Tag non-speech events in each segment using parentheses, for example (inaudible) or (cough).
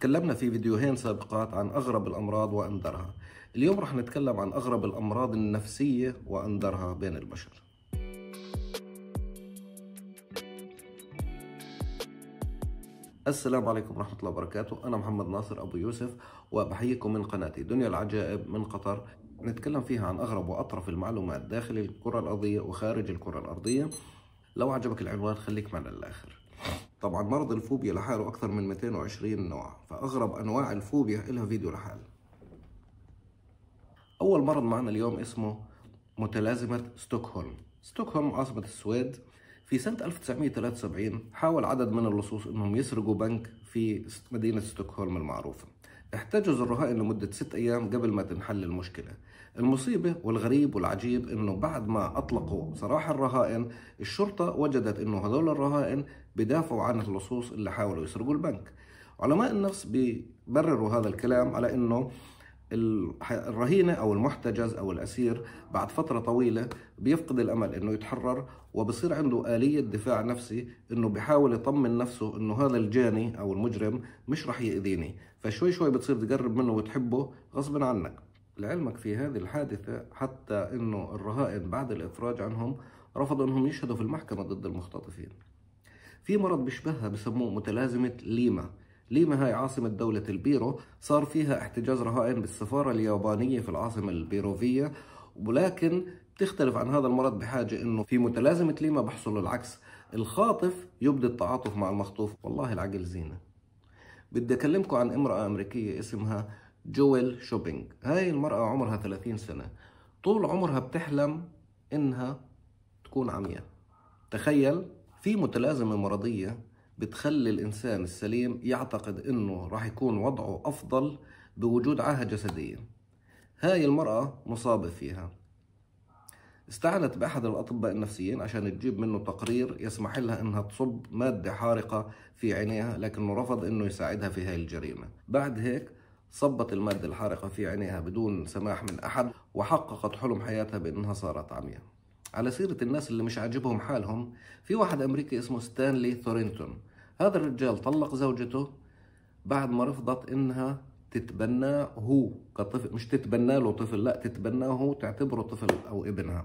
تكلمنا في فيديوهين سابقات عن أغرب الأمراض وأندرها اليوم رح نتكلم عن أغرب الأمراض النفسية وأندرها بين البشر السلام عليكم ورحمة الله وبركاته أنا محمد ناصر أبو يوسف وبحييكم من قناتي دنيا العجائب من قطر نتكلم فيها عن أغرب وأطرف المعلومات داخل الكرة الأرضية وخارج الكرة الأرضية لو عجبك العنوان خليك معنا للآخر طبعا مرض الفوبيا لحاله أكثر من 220 نوع فأغرب أنواع الفوبيا إلها فيديو لحاله أول مرض معنا اليوم اسمه متلازمة ستوكهولم ستوكهولم عاصمة السويد في سنة 1973 حاول عدد من اللصوص أنهم يسرقوا بنك في مدينة ستوكهولم المعروفة احتجز الرهائن لمدة ست أيام قبل ما تنحل المشكلة المصيبة والغريب والعجيب أنه بعد ما أطلقوا سراح الرهائن الشرطة وجدت أنه هذول الرهائن بدافعوا عن اللصوص اللي حاولوا يسرقوا البنك علماء النفس بيبرروا هذا الكلام على انه الرهينة أو المحتجز أو الأسير بعد فترة طويلة بيفقد الأمل إنه يتحرر وبصير عنده آلية دفاع نفسي إنه بحاول يطمن نفسه إنه هذا الجاني أو المجرم مش رح يأذيني فشوي شوي بتصير تقرب منه وتحبه غصبا عنك لعلمك في هذه الحادثة حتى إنه الرهائن بعد الإفراج عنهم رفضوا إنهم يشهدوا في المحكمة ضد المختطفين في مرض بيشبهها بسموه متلازمة ليما ليما هاي عاصمة دولة البيرو صار فيها احتجاز رهائن بالسفارة اليابانية في العاصمة البيروفية ولكن بتختلف عن هذا المرض بحاجة انه في متلازمة ليما بحصل العكس الخاطف يبدي التعاطف مع المخطوف والله العقل زينة بدي اكلمكم عن امرأة امريكية اسمها جويل شوبينج هاي المرأة عمرها 30 سنة طول عمرها بتحلم انها تكون عمياء تخيل في متلازمة مرضية بتخلي الإنسان السليم يعتقد إنه راح يكون وضعه أفضل بوجود عاهة جسدية هاي المرأة مصابة فيها استعنت بأحد الأطباء النفسيين عشان تجيب منه تقرير يسمح لها إنها تصب مادة حارقة في عينيها لكنه رفض إنه يساعدها في هاي الجريمة بعد هيك صبت المادة الحارقة في عينيها بدون سماح من أحد وحققت حلم حياتها بأنها صارت عمياء على سيرة الناس اللي مش عاجبهم حالهم في واحد أمريكي اسمه ستانلي ثورنتون هذا الرجال طلق زوجته بعد ما رفضت إنها تتبناه هو كطفل مش تتبنى له طفل لا تتبناه هو تعتبره طفل أو ابنها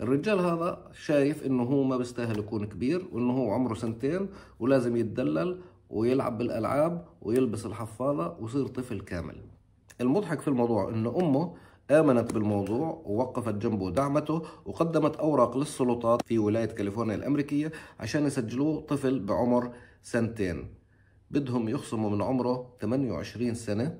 الرجال هذا شايف إنه هو ما بيستاهل يكون كبير وإنه هو عمره سنتين ولازم يتدلل ويلعب بالألعاب ويلبس الحفاضة ويصير طفل كامل المضحك في الموضوع إنه أمه آمنت بالموضوع ووقفت جنبه دعمته وقدمت أوراق للسلطات في ولاية كاليفورنيا الأمريكية عشان يسجلوه طفل بعمر سنتين بدهم يخصموا من عمره 28 سنة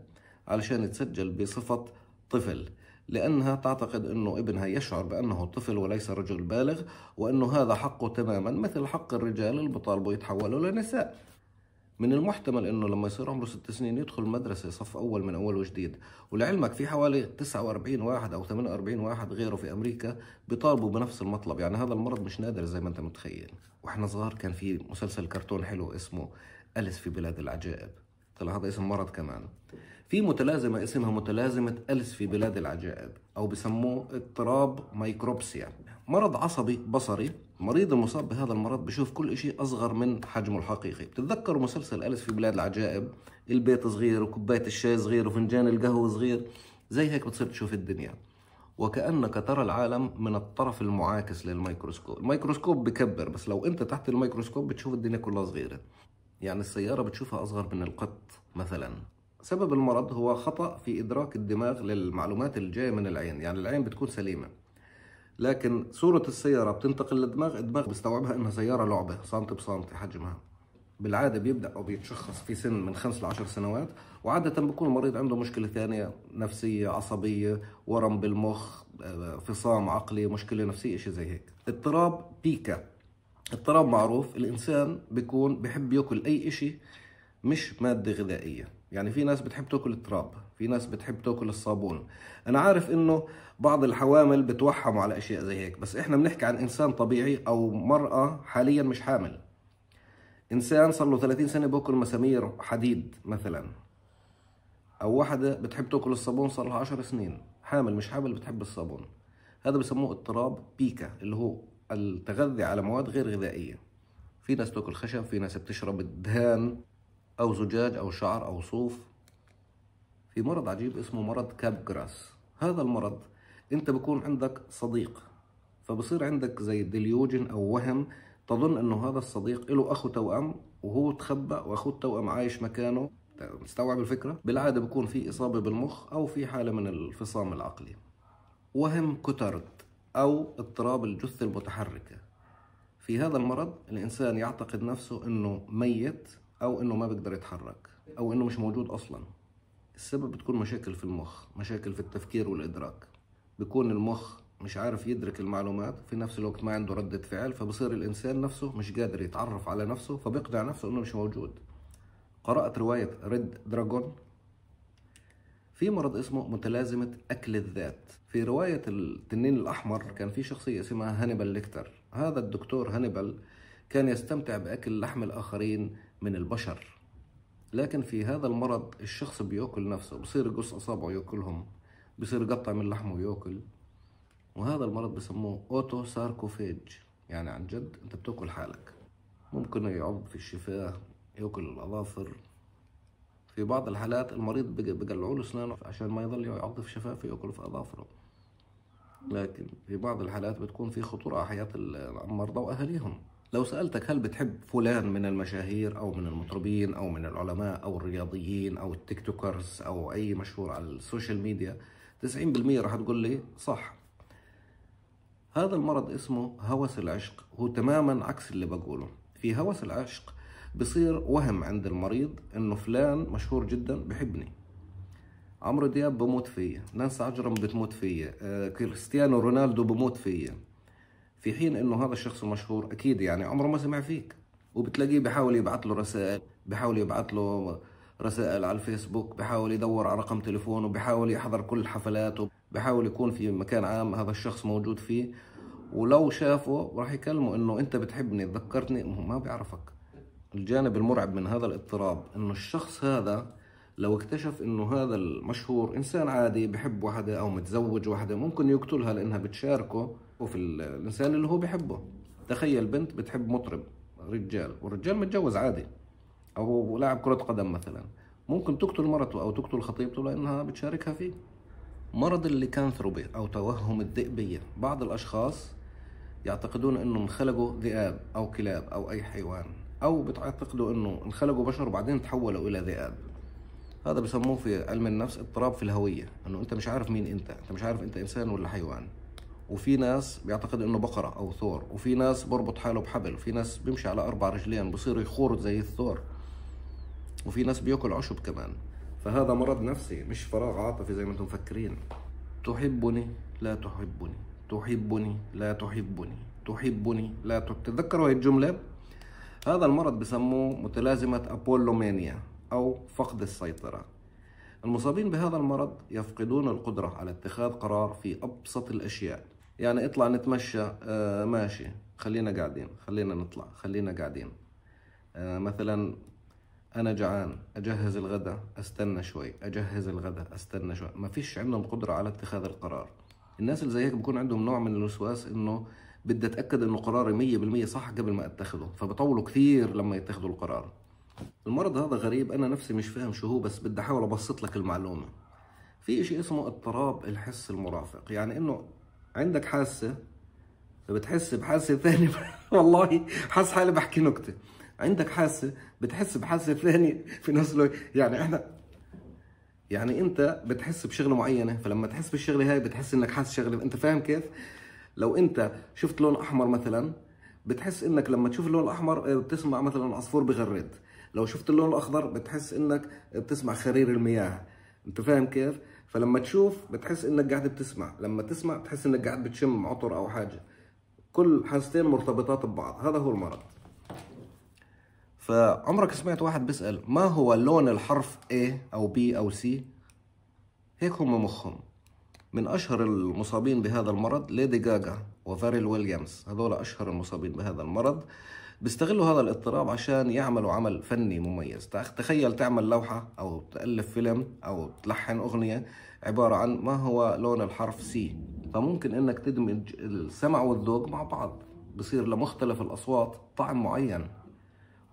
علشان يتسجل بصفة طفل لأنها تعتقد أنه ابنها يشعر بأنه طفل وليس رجل بالغ وأنه هذا حقه تماما مثل حق الرجال اللي بطالبوا يتحولوا لنساء من المحتمل انه لما يصير عمره ست سنين يدخل مدرسه صف اول من اول وجديد ولعلمك في حوالي 49 واحد او 48 واحد غيره في امريكا بيطالبوا بنفس المطلب يعني هذا المرض مش نادر زي ما انت متخيل واحنا صغار كان في مسلسل كرتون حلو اسمه أليس في بلاد العجائب طلع هذا اسم مرض كمان في متلازمة اسمها متلازمة ألس في بلاد العجائب أو بسموه اضطراب مايكروبسيا مرض عصبي بصري المريض المصاب بهذا المرض بشوف كل شيء أصغر من حجمه الحقيقي بتتذكروا مسلسل ألس في بلاد العجائب البيت صغير وكوباية الشاي صغير وفنجان القهوة صغير زي هيك بتصير تشوف الدنيا وكأنك ترى العالم من الطرف المعاكس للميكروسكوب الميكروسكوب بكبر بس لو أنت تحت الميكروسكوب بتشوف الدنيا كلها صغيرة يعني السيارة بتشوفها أصغر من القط مثلا سبب المرض هو خطأ في إدراك الدماغ للمعلومات اللي جاية من العين يعني العين بتكون سليمة لكن صورة السيارة بتنتقل للدماغ الدماغ بيستوعبها إنها سيارة لعبة سنتي بسنتي حجمها بالعادة بيبدأ أو بيتشخص في سن من خمس لعشر سنوات وعادة بيكون المريض عنده مشكلة ثانية نفسية عصبية ورم بالمخ آه، فصام عقلي مشكلة نفسية شيء زي هيك اضطراب بيكا اضطراب معروف الانسان بيكون بحب ياكل اي اشي مش مادة غذائية يعني في ناس بتحب تاكل التراب في ناس بتحب تاكل الصابون انا عارف انه بعض الحوامل بتوحموا على اشياء زي هيك بس احنا بنحكي عن انسان طبيعي او مرأة حاليا مش حامل انسان صار له 30 سنة باكل مسامير حديد مثلا او واحدة بتحب تاكل الصابون صار لها 10 سنين حامل مش حامل بتحب الصابون هذا بسموه اضطراب بيكا اللي هو التغذي على مواد غير غذائية في ناس تاكل خشب في ناس بتشرب الدهان أو زجاج أو شعر أو صوف في مرض عجيب اسمه مرض كاب جراس هذا المرض أنت بكون عندك صديق فبصير عندك زي ديليوجن أو وهم تظن أنه هذا الصديق له أخو توأم وهو تخبى وأخوه التوأم عايش مكانه مستوعب الفكرة؟ بالعادة بكون في إصابة بالمخ أو في حالة من الفصام العقلي وهم كوتارد أو اضطراب الجثة المتحركة في هذا المرض الإنسان يعتقد نفسه أنه ميت أو أنه ما بيقدر يتحرك أو أنه مش موجود أصلا السبب بتكون مشاكل في المخ مشاكل في التفكير والإدراك بيكون المخ مش عارف يدرك المعلومات في نفس الوقت ما عنده ردة فعل فبصير الإنسان نفسه مش قادر يتعرف على نفسه فبيقنع نفسه أنه مش موجود قرأت رواية ريد دراجون في مرض اسمه متلازمة أكل الذات في رواية التنين الأحمر كان في شخصية اسمها هانيبال ليكتر هذا الدكتور هانيبال كان يستمتع بأكل لحم الآخرين من البشر لكن في هذا المرض الشخص بياكل نفسه بصير يقص أصابعه ياكلهم بصير يقطع من لحمه وياكل وهذا المرض بسموه أوتو ساركوفيج يعني عن جد أنت بتاكل حالك ممكن يعض في الشفاه ياكل الأظافر في بعض الحالات المريض بيقلعوا له اسنانه عشان ما يعض في شفافه ياكل في اظافره لكن في بعض الحالات بتكون في خطورة على حياة المرضى وأهاليهم لو سألتك هل بتحب فلان من المشاهير أو من المطربين أو من العلماء أو الرياضيين أو التيك توكرز أو أي مشهور على السوشيال ميديا 90% راح تقول لي صح هذا المرض اسمه هوس العشق هو تماما عكس اللي بقوله في هوس العشق بصير وهم عند المريض انه فلان مشهور جدا بحبني عمرو دياب بموت فيا ناس عجرم بتموت فيا آه كريستيانو رونالدو بموت فيا في حين انه هذا الشخص المشهور اكيد يعني عمره ما سمع فيك وبتلاقيه بحاول يبعث له رسائل بحاول يبعث له رسائل على الفيسبوك بحاول يدور على رقم تليفونه بحاول يحضر كل حفلاته بحاول يكون في مكان عام هذا الشخص موجود فيه ولو شافه راح يكلمه انه انت بتحبني تذكرتني ما بيعرفك الجانب المرعب من هذا الاضطراب انه الشخص هذا لو اكتشف انه هذا المشهور انسان عادي بحب وحده او متزوج وحده ممكن يقتلها لانها بتشاركه وفي الانسان اللي هو بحبه تخيل بنت بتحب مطرب رجال والرجال متجوز عادي او لاعب كرة قدم مثلا ممكن تقتل مرته او تقتل خطيبته لانها بتشاركها فيه مرض الليكانثروبي او توهم الذئبية بعض الاشخاص يعتقدون انهم خلقوا ذئاب او كلاب او اي حيوان او بتعتقدوا انه انخلقوا بشر وبعدين تحولوا الى ذئاب هذا بسموه في علم النفس اضطراب في الهويه انه انت مش عارف مين انت انت مش عارف انت انسان ولا حيوان وفي ناس بيعتقد انه بقره او ثور وفي ناس بربط حاله بحبل وفي ناس بيمشي على اربع رجلين بصير يخور زي الثور وفي ناس بياكل عشب كمان فهذا مرض نفسي مش فراغ عاطفي زي ما انتم مفكرين تحبني لا تحبني تحبني لا تحبني تحبني لا تتذكروا هاي الجمله هذا المرض بسموه متلازمة أبولومانيا أو فقد السيطرة المصابين بهذا المرض يفقدون القدرة على اتخاذ قرار في أبسط الأشياء يعني اطلع نتمشى آه ماشي خلينا قاعدين خلينا نطلع خلينا قاعدين آه مثلا أنا جعان أجهز الغداء أستنى شوي أجهز الغداء أستنى شوي ما فيش عندهم قدرة على اتخاذ القرار الناس اللي زي هيك بكون عندهم نوع من الوسواس إنه بدي اتاكد انه قراري 100% صح قبل ما اتخذه فبطولوا كثير لما يتخذوا القرار المرض هذا غريب انا نفسي مش فاهم شو هو بس بدي احاول ابسط لك المعلومه في شيء اسمه اضطراب الحس المرافق يعني انه عندك حاسه فبتحس بحاسه ثانيه (laughs) والله حاسس حالي بحكي نكته عندك حاسه بتحس بحاسه ثانيه (laughs) في نفس الوقت يعني احنا يعني انت بتحس بشغله معينه فلما تحس بالشغله هاي بتحس انك حاسس شغله انت فاهم كيف لو انت شفت لون احمر مثلا بتحس انك لما تشوف اللون الاحمر آه، بتسمع مثلا عصفور بغرد لو شفت اللون الاخضر بتحس انك آه، بتسمع خرير المياه انت فاهم كيف فلما تشوف بتحس انك قاعد بتسمع لما تسمع بتحس انك قاعد بتشم عطر او حاجه كل حاجتين مرتبطات ببعض هذا هو المرض فعمرك سمعت واحد بيسأل ما هو لون الحرف A أو B أو C هيك هم مخهم من أشهر المصابين بهذا المرض ليدي جاجا وفاريل ويليامز هذول أشهر المصابين بهذا المرض بيستغلوا هذا الاضطراب عشان يعملوا عمل فني مميز تخيل تعمل لوحة أو تألف فيلم أو تلحن أغنية عبارة عن ما هو لون الحرف سي فممكن انك تدمج السمع والذوق مع بعض بصير لمختلف الاصوات طعم معين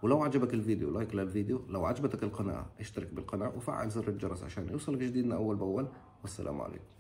ولو عجبك الفيديو لايك للفيديو لو عجبتك القناة اشترك بالقناة وفعل زر الجرس عشان يوصلك جديدنا أول بأول والسلام عليكم